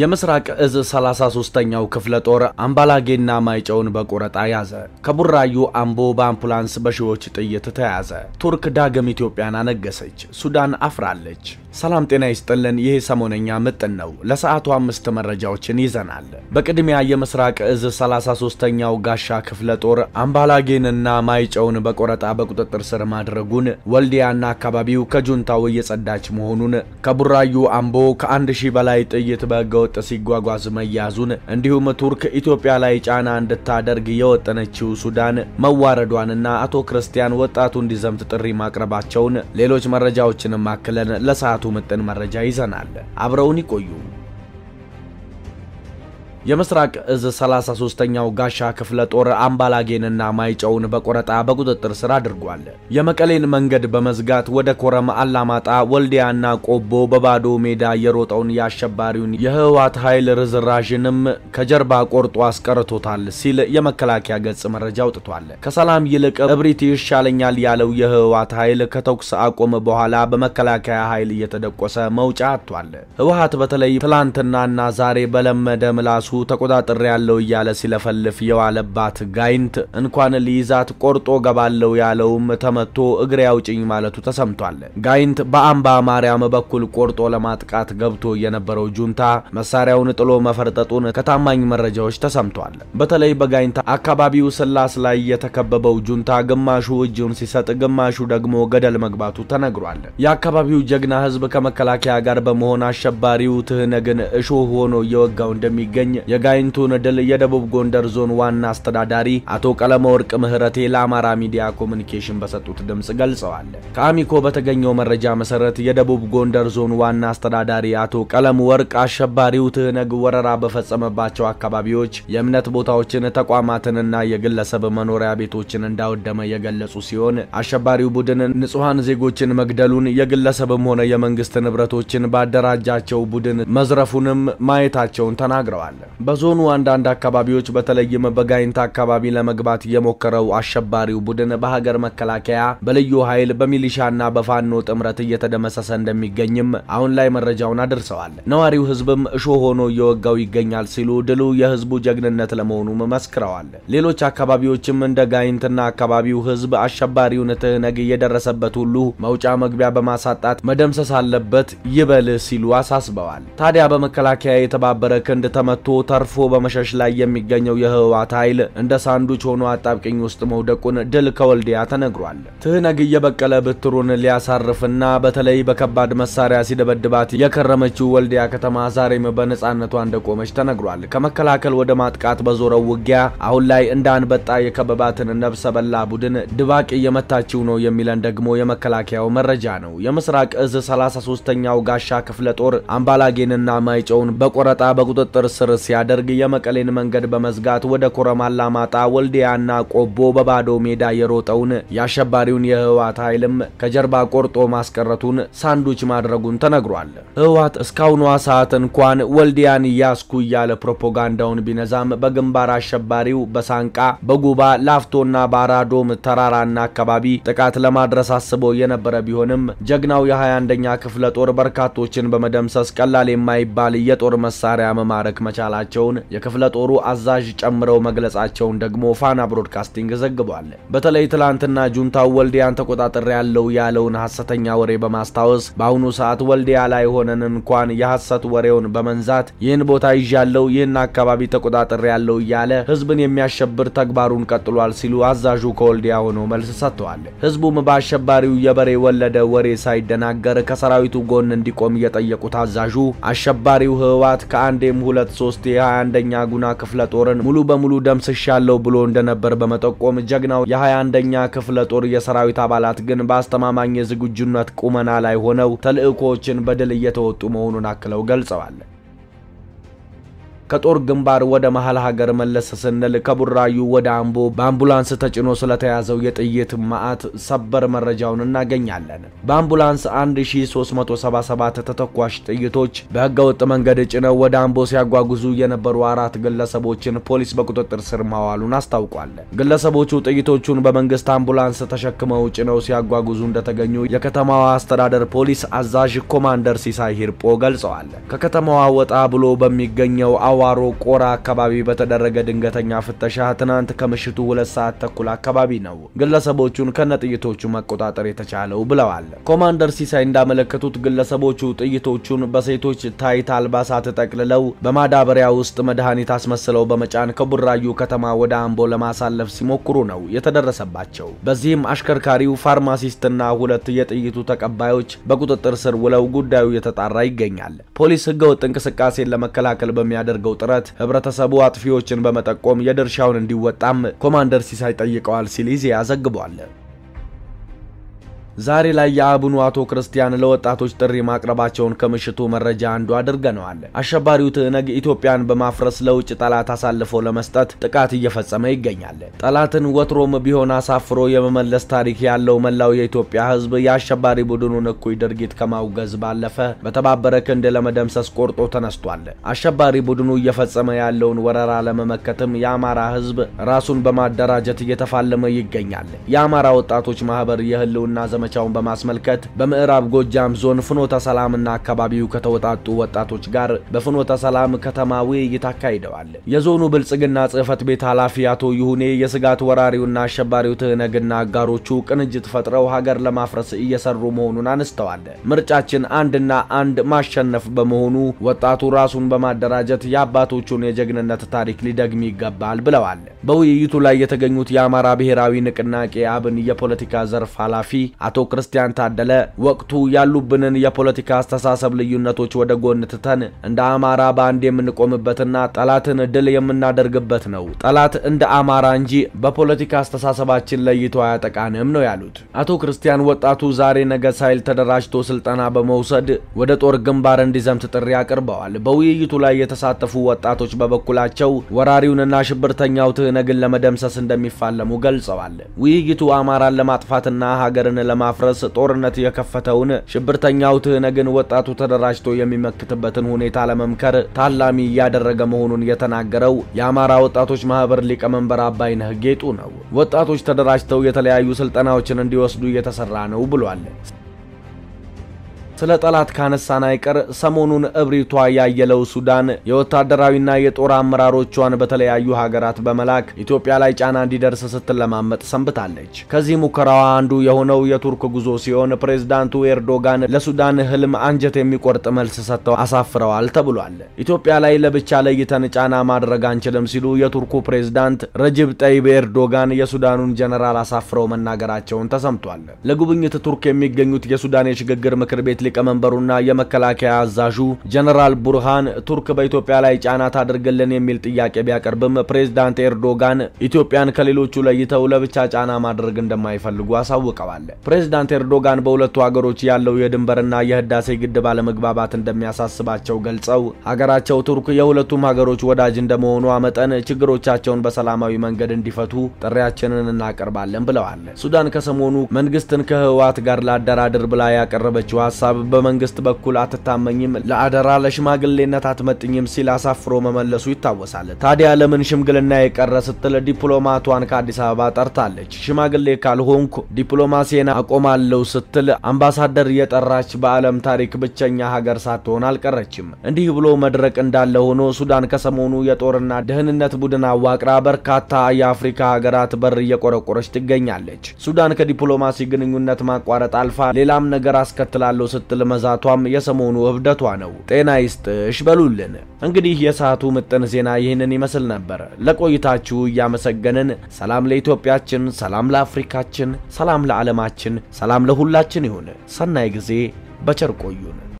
የምስራቅ እዝ 33ኛው ክፍለ ጦር አምባላጌና ማይጨውን በቆረጣ ያዘ። ከቡራዩ አምቦ በአምፑላንስ በሺዎች ጥይት ተያዘ። ቱርክ ዳግም ኢትዮጵያን አነገሰች። ሱዳን አፍራለች። ሰላም ጤና ይስጥልን። ይህ ሰሞነኛ ምጥን ነው። ለሰዓቱ አምስት መረጃዎችን ይዘናል። በቅድሚያ የምስራቅ እዝ 33ኛው ጋሻ ክፍለ ጦር አምባላጌንና ማይጨውን በቆረጣ በቁጥጥር ስር ማድረጉን፣ ወልዲያና አካባቢው ከጁንታው እየጸዳች መሆኑን፣ ከቡራዩ አምቦ ከአንድ ሺህ በላይ ጥይት በህገ እየወጠ ሲጓጓዝ መያዙን እንዲሁም ቱርክ ኢትዮጵያ ላይ ጫና እንድታደርግ የወጠነችው ሱዳን መዋረዷንና አቶ ክርስቲያን ወጣቱ እንዲዘምት ጥሪ ማቅረባቸውን ሌሎች መረጃዎችንም አክለን ለሰዓቱ ምጥን መረጃ ይዘናል። አብረውን ይቆዩ። የምስራቅ እዝ 33ኛው ጋሻ ክፍለ ጦር አምባላጌንና ማይጨውን በቆረጣ በቁጥጥር ስር አድርጓል። የመቀሌን መንገድ በመዝጋት ወደ ኮረም፣ አላማጣ፣ ወልዲያና ቆቦ በባዶ ሜዳ የሮጠውን የአሸባሪውን የህወሓት ኃይል ርዝራዥንም ከጀርባ ቆርጦ አስቀርቶታል ሲል የመከላከያ ገጽ መረጃ አውጥቷል። ከሰላም ይልቅ እብሪት ይሻለኛል ያለው የህወሓት ኃይል ከተኩስ አቁም በኋላ በመከላከያ ኃይል እየተደቆሰ መውጫ አጥቷል። ህወሓት በተለይ ትላንትናና ዛሬ በለመደ ምላሱ ተቆጣጠር ያለው እያለ ሲለፈልፍ የዋለባት ጋይንት እንኳን ሊይዛት ቆርጦ ገባለው ያለውም ተመቶ እግሬ አውጭኝ ማለቱ ተሰምቷል። ጋይንት በአምባ ማርያም በኩል ቆርጦ ለማጥቃት ገብቶ የነበረው ጁንታ መሳሪያውን ጥሎ መፈርጠጡን ከታማኝ መረጃዎች ተሰምቷል። በተለይ በጋይንት አካባቢው ስላስ ላይ የተከበበው ጁንታ ግማሹ እጁን ሲሰጥ፣ ግማሹ ደግሞ ገደል መግባቱ ተነግሯል። የአካባቢው ጀግና ህዝብ ከመከላከያ ጋር በመሆን አሸባሪው ትህነግን እሾህ ሆኖ እየወጋው እንደሚገኝ የጋይንቱ ድል የደቡብ ጎንደር ዞን ዋና አስተዳዳሪ አቶ ቀለመወርቅ ምህረቴ ለአማራ ሚዲያ ኮሚኒኬሽን በሰጡት ድምጽ ገልጸዋል። ከአሚኮ በተገኘው መረጃ መሰረት የደቡብ ጎንደር ዞን ዋና አስተዳዳሪ አቶ ቀለም ወርቅ አሸባሪው ትህነግ ወረራ በፈጸመባቸው አካባቢዎች የእምነት ቦታዎችን፣ ተቋማትንና የግለሰብ መኖሪያ ቤቶችን እንዳወደመ የገለጹ ሲሆን አሸባሪው ቡድን ንጹሐን ዜጎችን መግደሉን የግለሰብም ሆነ የመንግስት ንብረቶችን ባደራጃቸው ቡድን መዝረፉንም ማየታቸውን ተናግረዋል። በዞኑ አንዳንድ አካባቢዎች በተለይም በጋይንት አካባቢ ለመግባት የሞከረው አሸባሪው ቡድን በሀገር መከላከያ በልዩ ኃይል በሚሊሻና በፋኖ ጥምረት እየተደመሰሰ እንደሚገኝም አሁን ላይ መረጃውን አድርሰዋል። ነዋሪው ህዝብም እሾህ ሆኖ እየወጋው ይገኛል ሲሉ ድሉ የህዝቡ ጀግንነት ለመሆኑ መስክረዋል። ሌሎች አካባቢዎችም እንደ ጋይንትና አካባቢው ህዝብ አሸባሪውን ትህነግ የደረሰበት ሁሉ መውጫ መግቢያ በማሳጣት መደምሰስ አለበት ይበል ሲሉ አሳስበዋል። ታዲያ በመከላከያ የተባበረ ክንድ ተመቶ ተርፎ በመሸሽ ላይ የሚገኘው የህወሓት ኃይል እንደ ሳንዱች ሆኖ አጣብቂኝ ውስጥ መውደቁን ድል ከወልዲያ ተነግሯል። ትህነግ እየበቀለ ብትሩን ሊያሳርፍና በተለይ በከባድ መሳሪያ ሲደበድባት የከረመችው ወልዲያ ከተማ ዛሬም በነፃነቷ እንደቆመች ተነግሯል። ከመከላከል ወደ ማጥቃት በዞረው ውጊያ አሁን ላይ እንደ አንበጣ የከበባትን ነብሰ በላ ቡድን ድባቅ እየመታችው ነው የሚለን ደግሞ የመከላከያው መረጃ ነው። የምስራቅ እዝ 33ኛው ጋሻ ክፍለ ጦር አምባላጌንና ማይጨውን በቆረጣ በቁጥጥር ስር ሲያደርግ የመቀሌን መንገድ በመዝጋት ወደ ኮረማላ ማጣ ወልዲያና ቆቦ በባዶ ሜዳ የሮጠውን የአሸባሪውን የህወሓት ኃይልም ከጀርባ ቆርጦ ማስቀረቱን ሳንዱች ማድረጉን ተነግሯል። ህወሓት እስካሁኗ ሰዓት እንኳን ወልዲያን እያስኩ እያለ ፕሮፓጋንዳውን ቢነዛም በግንባር አሸባሪው በሳንቃ በጉባ ላፍቶና በአራዶም ተራራና አካባቢ ጥቃት ለማድረስ አስቦ የነበረ ቢሆንም ጀግናው የ21ኛ ክፍለ ጦር በርካቶችን በመደምሰስ ቀላል የማይባል የጦር መሳሪያ መማረክ መቻላቸው መሆናቸውን የክፍለ ጦሩ አዛዥ ጨምረው መግለጻቸውን ደግሞ ፋና ብሮድካስቲንግ ዘግቧል። በተለይ ትላንትና ጁንታው ወልዲያን ተቆጣጠር ያለው ያለውን ሐሰተኛ ወሬ በማስታወስ በአሁኑ ሰዓት ወልዲያ ላይ ሆነን እንኳን የሐሰት ወሬውን በመንዛት ይህን ቦታ ይዣለው፣ ይህን አካባቢ ተቆጣጠር ያለው እያለ ህዝብን የሚያሸብር ተግባሩን ቀጥሏል ሲሉ አዛዡ ከወልዲያ ሆነው መልስ ሰጥተዋል። ህዝቡም በአሸባሪው የበሬ ወለደ ወሬ ሳይደናገር ከሰራዊቱ ጎን እንዲቆም የጠየቁት አዛዡ አሸባሪው ህወሓት ከአንዴም ሁለት ሶስት የ21ኛ ጉና ክፍለ ጦርን ሙሉ በሙሉ ደምስሻለሁ ብሎ እንደነበር በመጠቆም ጀግናው የ21ኛ ክፍለ ጦር የሰራዊት አባላት ግን በአስተማማኝ የዝግጁነት ቁመና ላይ ሆነው ተልእኮዎችን በድል እየተወጡ መሆኑን አክለው ገልጸዋል። ከጦር ግንባር ወደ መሀል ሀገር መለስ ስንል ከቡራዩ ወደ አምቦ በአምቡላንስ ተጭኖ ስለተያዘው የጥይት ማዕት ሰበር መረጃውን እናገኛለን። በአምቡላንስ 1377 ተተኳሽ ጥይቶች በህገወጥ መንገድ ጭነው ወደ አምቦ ሲያጓጉዙ የነበሩ አራት ግለሰቦችን ፖሊስ በቁጥጥር ስር ማዋሉን አስታውቋል። ግለሰቦቹ ጥይቶቹን በመንግስት አምቡላንስ ተሸክመው ጭነው ሲያጓጉዙ እንደተገኙ የከተማዋ አስተዳደር ፖሊስ አዛዥ ኮማንደር ሲሳይ ሂርጶ ገልጸዋል። ከከተማዋ ወጣ ብሎ በሚገኘው አዋ በዋሮ ቆራ አካባቢ በተደረገ ድንገተኛ ፍተሻ ትናንት ከምሽቱ ሁለት ሰዓት ተኩል አካባቢ ነው ግለሰቦቹን ከነጥይቶቹ መቆጣጠር የተቻለው ብለዋል። ኮማንደር ሲሳይ እንዳመለከቱት ግለሰቦቹ ጥይቶቹን በሴቶች ታይት አልባሳት ጠቅልለው በማዳበሪያ ውስጥ መድኃኒት አስመስለው በመጫን ከቡራዩ ከተማ ወደ አምቦ ለማሳለፍ ሲሞክሩ ነው የተደረሰባቸው። በዚህም አሽከርካሪው ፋርማሲስትና ሁለት የጥይቱ ተቀባዮች በቁጥጥር ስር ውለው ጉዳዩ እየተጣራ ይገኛል። ፖሊስ ህገወጥ እንቅስቃሴን ለመከላከል በሚያደርግ በሚደረገው ጥረት ህብረተሰቡ አጥፊዎችን በመጠቆም የድርሻውን እንዲወጣም ኮማንደር ሲሳይ ጠይቀዋል ሲል ኢዜአ ዘግቧል። ዛሬ ላይ የአቡኑ አቶ ክርስቲያን ለወጣቶች ጥሪ ማቅረባቸውን ከምሽቱ መረጃ አንዱ አድርገነዋል። አሸባሪው ትዕነግ ኢትዮጵያን በማፍረስ ለውጭ ጠላት አሳልፎ ለመስጠት ጥቃት እየፈጸመ ይገኛል። ጠላትን ወትሮም ቢሆን አሳፍሮ የመመለስ ታሪክ ያለው መላው የኢትዮጵያ ሕዝብ የአሸባሪ ቡድኑን እኩይ ድርጊት ከማውገዝ ባለፈ በተባበረ ክንድ ለመደምሰስ ቆርጦ ተነስቷል። አሸባሪ ቡድኑ እየፈጸመ ያለውን ወረራ ለመመከትም የአማራ ሕዝብ ራሱን በማደራጀት እየተፋለመ ይገኛል። የአማራ ወጣቶች ማህበር የህልውና ዘመ ዘመቻውን በማስመልከት በምዕራብ ጎጃም ዞን ፍኖተ ሰላምና አካባቢው ከተወጣጡ ወጣቶች ጋር በፍኖተ ሰላም ከተማ ውይይት አካሂደዋል። የዞኑ ብልጽግና ጽህፈት ቤት ኃላፊ አቶ ይሁኔ የስጋት ወራሪውና አሸባሪው ትህነግና አጋሮቹ ቅንጅት ፈጥረው ሀገር ለማፍረስ እየሰሩ መሆኑን አነስተዋል። ምርጫችን አንድና አንድ ማሸነፍ በመሆኑ ወጣቱ ራሱን በማደራጀት የአባቶቹን የጀግንነት ታሪክ ሊደግም ይገባል ብለዋል። በውይይቱ ላይ የተገኙት የአማራ ብሔራዊ ንቅናቄ አብን የፖለቲካ ዘርፍ ኃላፊ አቶ ክርስቲያን ታደለ ወቅቱ ያሉብንን የፖለቲካ አስተሳሰብ ልዩነቶች ወደ ጎን ትተን እንደ አማራ በአንድ የምንቆምበትና ጠላትን ድል የምናደርግበት ነው። ጠላት እንደ አማራ እንጂ በፖለቲካ አስተሳሰባችን ለይቶ አያጠቃንም ነው ያሉት አቶ ክርስቲያን ወጣቱ ዛሬ ነገ ሳይል ተደራጅቶ ስልጠና በመውሰድ ወደ ጦር ግንባር እንዲዘምት ጥሪ አቅርበዋል። በውይይቱ ላይ የተሳተፉ ወጣቶች በበኩላቸው ወራሪውንና ሽብርተኛው ትህነግን ለመደምሰስ እንደሚፋለሙ ገልጸዋል። ውይይቱ አማራን ለማጥፋትና ሀገርን ለማ ለማፍረስ ጦርነት የከፈተውን ሽብርተኛው ትህነግን ወጣቱ ተደራጅቶ የሚመክትበትን ሁኔታ ለመምከር ታላሚ እያደረገ መሆኑን የተናገረው የአማራ ወጣቶች ማህበር ሊቀመንበር አባይነህ ጌጡ ነው። ወጣቶች ተደራጅተው የተለያዩ ስልጠናዎችን እንዲወስዱ እየተሰራ ነው ብሏል። ስለ ጠላት ካነሳን አይቀር ሰሞኑን እብሪቷ ያየለው ሱዳን የወታደራዊና የጦር አመራሮቿን በተለያዩ ሀገራት በመላክ ኢትዮጵያ ላይ ጫና እንዲደርስ ስትለማመጥ ሰንብታለች። ከዚህ ሙከራዋ አንዱ የሆነው የቱርክ ጉዞ ሲሆን ፕሬዝዳንቱ ኤርዶጋን ለሱዳን ህልም አንጀት የሚቆርጥ መልስ ሰጥተው አሳፍረዋል ተብሏል። ኢትዮጵያ ላይ ለብቻ ለይተን ጫና ማድረግ አንችልም ሲሉ የቱርኩ ፕሬዝዳንት ረጅብ ጠይብ ኤርዶጋን የሱዳኑን ጀነራል አሳፍረው መናገራቸውን ተሰምቷል። ለጉብኝት ቱርክ የሚገኙት የሱዳን የሽግግር ምክር ቤት ሊቀመንበሩና የመከላከያ አዛዡ ጀነራል ቡርሃን ቱርክ በኢትዮጵያ ላይ ጫና ታደርግልን የሚል ጥያቄ ቢያቀርብም ፕሬዝዳንት ኤርዶጋን ኢትዮጵያን ከሌሎቹ ለይተው ለብቻ ጫና ማድረግ እንደማይፈልጉ አሳውቀዋል። ፕሬዝዳንት ኤርዶጋን በሁለቱ ሀገሮች ያለው የድንበርና የህዳሴ ግድብ አለመግባባት እንደሚያሳስባቸው ገልጸው ሀገራቸው ቱርክ የሁለቱም ሀገሮች ወዳጅ እንደመሆኗ መጠን ችግሮቻቸውን በሰላማዊ መንገድ እንዲፈቱ ጥሪያችንን እናቀርባለን ብለዋል። ሱዳን ከሰሞኑ መንግስትን ከህወሓት ጋር ላደራድር ብላ ያቀረበችው ሀሳብ ሀሳብ በመንግስት በኩል አትታመኝም፣ ለአደራ ለሽማግሌነት አትመጥኝም ሲል አሳፍሮ መመለሱ ይታወሳል። ታዲያ ለምን ሽምግልና የቀረ ስትል ዲፕሎማቷን ከአዲስ አበባ ጠርታለች። ሽማግሌ ካልሆንኩ ዲፕሎማሲን አቆማለሁ ስትል አምባሳደር እየጠራች በዓለም ታሪክ ብቸኛ ሀገር ሳትሆን አልቀረችም። እንዲህ ብሎ መድረቅ እንዳለ ሆኖ ሱዳን ከሰሞኑ የጦርና ደህንነት ቡድን አዋቅራ በርካታ የአፍሪካ ሀገራት በር እየቆረቆረች ትገኛለች። ሱዳን ከዲፕሎማሲ ግንኙነት ማቋረጥ አልፋ ሌላም ነገር አስከትላለሁ ስትል መዛቷም የሰሞኑ እብደቷ ነው። ጤና ይስጥሽ በሉልን። እንግዲህ የሰዓቱ ምጥን ዜና ይህንን ይመስል ነበር። ለቆይታችሁ እያመሰገንን ሰላም ለኢትዮጵያችን፣ ሰላም ለአፍሪካችን፣ ሰላም ለዓለማችን፣ ሰላም ለሁላችን ይሁን። ሰናይ ጊዜ በቸር ቆዩን።